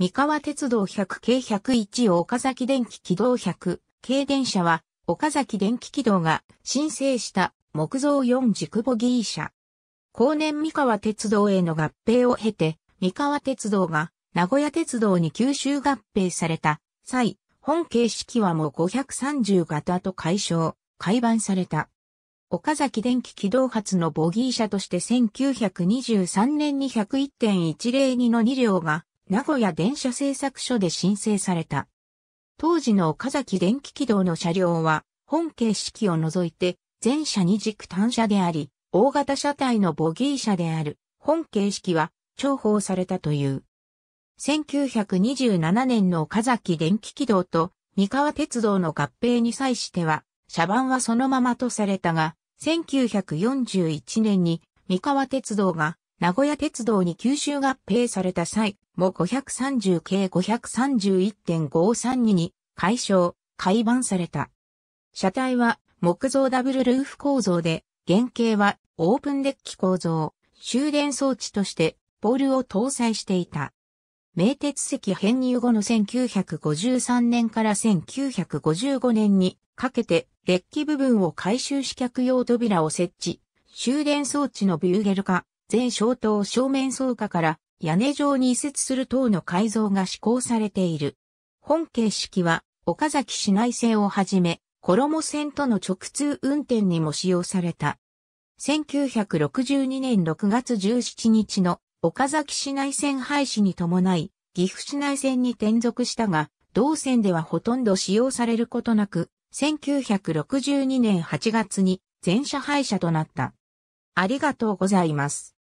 三河鉄道100系101岡崎電気軌道100系電車は、岡崎電気軌道が申請した木造4軸ボギー車。後年三河鉄道への合併を経て、三河鉄道が名古屋鉄道に吸収合併された際、本形式はもう530型と解消、改版された。岡崎電気軌道発のボギー車として1923年に101.102の2両が名古屋電車製作所で申請された。当時の岡崎電気軌道の車両は、本形式を除いて、全車二軸単車であり、大型車体のボギー車である、本形式は、重宝されたという。1927年の岡崎電気軌道と三河鉄道の合併に際しては、車番はそのままとされたが、1941年に三河鉄道が名古屋鉄道に吸収合併された際も530系531.532に解消、改版された。車体は木造ダブルルーフ構造で、原型はオープンデッキ構造、終電装置としてポールを搭載していた。名鉄席編入後の1953年から1955年にかけて、デッキ部分を回収し客用扉を設置、終電装置のビューゲル化、全小灯正面倉下から屋根上に移設する塔の改造が施行されている。本形式は岡崎市内線をはじめ、衣線との直通運転にも使用された。1962年6月17日の岡崎市内線廃止に伴い、岐阜市内線に転属したが、同線ではほとんど使用されることなく、1962年8月に全車廃車となった。ありがとうございます。